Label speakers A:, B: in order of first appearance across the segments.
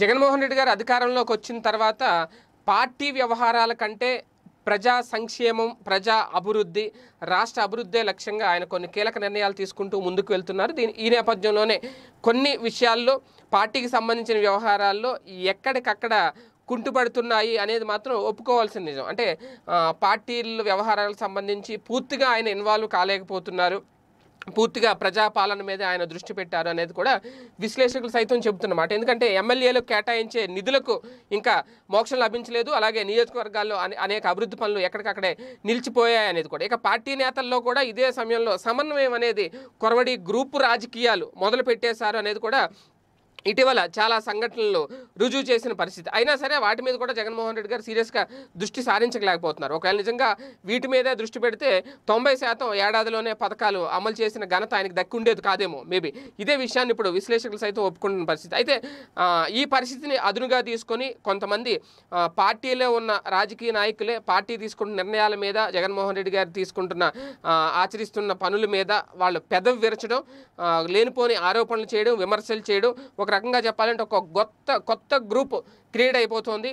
A: జగన్మోహన్ రెడ్డి గారు అధికారంలోకి వచ్చిన తర్వాత పార్టీ వ్యవహారాల కంటే ప్రజా సంక్షేమం ప్రజా అభివృద్ధి రాష్ట్ర అభివృద్ధే లక్ష్యంగా ఆయన కొన్ని కీలక నిర్ణయాలు తీసుకుంటూ ముందుకు వెళ్తున్నారు దీని ఈ నేపథ్యంలోనే కొన్ని విషయాల్లో పార్టీకి సంబంధించిన వ్యవహారాల్లో ఎక్కడికక్కడ కుంటుపడుతున్నాయి అనేది మాత్రం ఒప్పుకోవాల్సిన నిజం అంటే పార్టీల వ్యవహారాలకు సంబంధించి పూర్తిగా ఆయన ఇన్వాల్వ్ కాలేకపోతున్నారు పూర్తిగా ప్రజాపాలన మీద ఆయన దృష్టి పెట్టారు అనేది కూడా విశ్లేషకులు సైతం చెబుతున్నమాట ఎందుకంటే ఎమ్మెల్యేలు కేటాయించే నిధులకు ఇంకా మోక్షం లభించలేదు అలాగే నియోజకవర్గాల్లో అనేక అభివృద్ధి పనులు ఎక్కడికక్కడే నిలిచిపోయాయి అనేది కూడా ఇక పార్టీ నేతల్లో కూడా ఇదే సమయంలో సమన్వయం అనేది కొరవడి గ్రూపు రాజకీయాలు మొదలు పెట్టేశారు అనేది కూడా ఇటీవల చాలా సంఘటనలు రుజువు చేసిన పరిస్థితి అయినా సరే వాటి మీద కూడా జగన్మోహన్ రెడ్డి గారు సీరియస్గా దృష్టి సారించలేకపోతున్నారు ఒకవేళ నిజంగా వీటి మీదే దృష్టి పెడితే తొంభై శాతం ఏడాదిలోనే పథకాలు అమలు చేసిన ఘనత ఆయనకు దక్కుండేది కాదేమో మేబీ ఇదే విషయాన్ని ఇప్పుడు విశ్లేషకులు సైతం ఒప్పుకుంటున్న పరిస్థితి అయితే ఈ పరిస్థితిని అదునుగా తీసుకొని కొంతమంది పార్టీలో ఉన్న రాజకీయ నాయకులే పార్టీ తీసుకుంటున్న నిర్ణయాల మీద జగన్మోహన్ రెడ్డి గారు తీసుకుంటున్న ఆచరిస్తున్న పనుల మీద వాళ్ళు పెదవి విరచడం లేనిపోని ఆరోపణలు చేయడం విమర్శలు చేయడం ఒక రకంగా చెప్పాలంటే ఒక కొత్త కొత్త గ్రూప్ క్రియేట్ అయిపోతుంది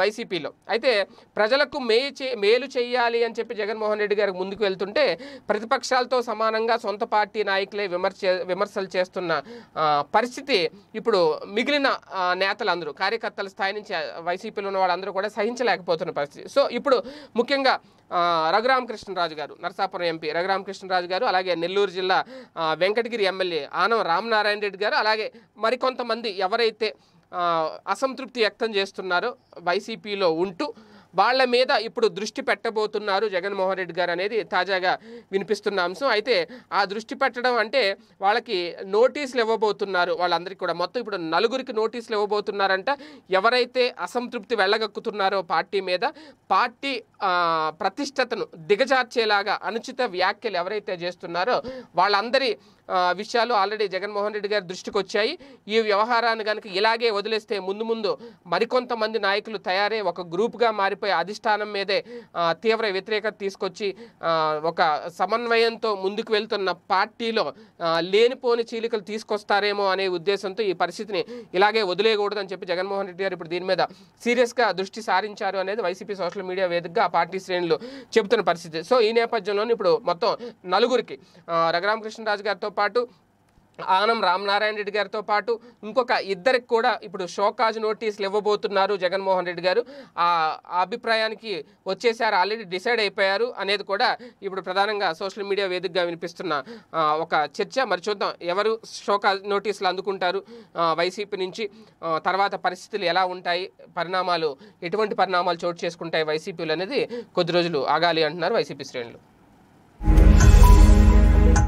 A: వైసీపీలో అయితే ప్రజలకు మేలు చే మేలు చేయాలి అని చెప్పి జగన్మోహన్ రెడ్డి గారికి ముందుకు వెళ్తుంటే ప్రతిపక్షాలతో సమానంగా సొంత పార్టీ నాయకులే విమర్శ విమర్శలు చేస్తున్న పరిస్థితి ఇప్పుడు మిగిలిన నేతలందరూ కార్యకర్తల స్థాయి నుంచి వైసీపీలో ఉన్న వాళ్ళందరూ కూడా సహించలేకపోతున్న పరిస్థితి సో ఇప్పుడు ముఖ్యంగా రఘురామకృష్ణరాజు గారు నరసాపురం ఎంపీ రఘురామకృష్ణరాజు గారు అలాగే నెల్లూరు జిల్లా వెంకటగిరి ఎమ్మెల్యే ఆనం రామనారాయణ రెడ్డి గారు అలాగే మరి మరికొంతమంది ఎవరైతే అసంతృప్తి వ్యక్తం చేస్తున్నారో వైసీపీలో ఉంటూ వాళ్ళ మీద ఇప్పుడు దృష్టి పెట్టబోతున్నారు జగన్మోహన్ రెడ్డి గారు అనేది తాజాగా వినిపిస్తున్న అంశం అయితే ఆ దృష్టి పెట్టడం అంటే వాళ్ళకి నోటీసులు ఇవ్వబోతున్నారు వాళ్ళందరికీ కూడా మొత్తం ఇప్పుడు నలుగురికి నోటీసులు ఇవ్వబోతున్నారంట ఎవరైతే అసంతృప్తి వెళ్ళగక్కుతున్నారో పార్టీ మీద పార్టీ ప్రతిష్టతను దిగజార్చేలాగా అనుచిత వ్యాఖ్యలు ఎవరైతే చేస్తున్నారో వాళ్ళందరి విషయాలు ఆల్రెడీ జగన్మోహన్ రెడ్డి గారి దృష్టికి వచ్చాయి ఈ వ్యవహారాన్ని కనుక ఇలాగే వదిలేస్తే ముందు ముందు మరికొంతమంది నాయకులు తయారై ఒక గ్రూప్గా మారిపోయి పై అధిష్టానం మీదే తీవ్ర వ్యతిరేకత తీసుకొచ్చి ఒక సమన్వయంతో ముందుకు వెళ్తున్న పార్టీలో లేనిపోని చీలికలు తీసుకొస్తారేమో అనే ఉద్దేశంతో ఈ పరిస్థితిని ఇలాగే వదిలేయకూడదని చెప్పి జగన్మోహన్ రెడ్డి గారు ఇప్పుడు దీని మీద సీరియస్గా దృష్టి సారించారు అనేది వైసీపీ సోషల్ మీడియా వేదికగా ఆ పార్టీ శ్రేణులు చెబుతున్న పరిస్థితి సో ఈ నేపథ్యంలోనే ఇప్పుడు మొత్తం నలుగురికి రఘురామకృష్ణరాజు గారితో పాటు ఆనం రామనారాయణ రెడ్డి గారితో పాటు ఇంకొక ఇద్దరికి కూడా ఇప్పుడు షోకాజ్ నోటీసులు ఇవ్వబోతున్నారు జగన్మోహన్ రెడ్డి గారు ఆ అభిప్రాయానికి వచ్చేసారు ఆల్రెడీ డిసైడ్ అయిపోయారు అనేది కూడా ఇప్పుడు ప్రధానంగా సోషల్ మీడియా వేదికగా వినిపిస్తున్న ఒక చర్చ మరి చూద్దాం ఎవరు షోకాజ్ నోటీసులు అందుకుంటారు వైసీపీ నుంచి తర్వాత పరిస్థితులు ఎలా ఉంటాయి పరిణామాలు ఎటువంటి పరిణామాలు చోటు చేసుకుంటాయి వైసీపీలు అనేది కొద్ది రోజులు ఆగాలి అంటున్నారు వైసీపీ శ్రేణులు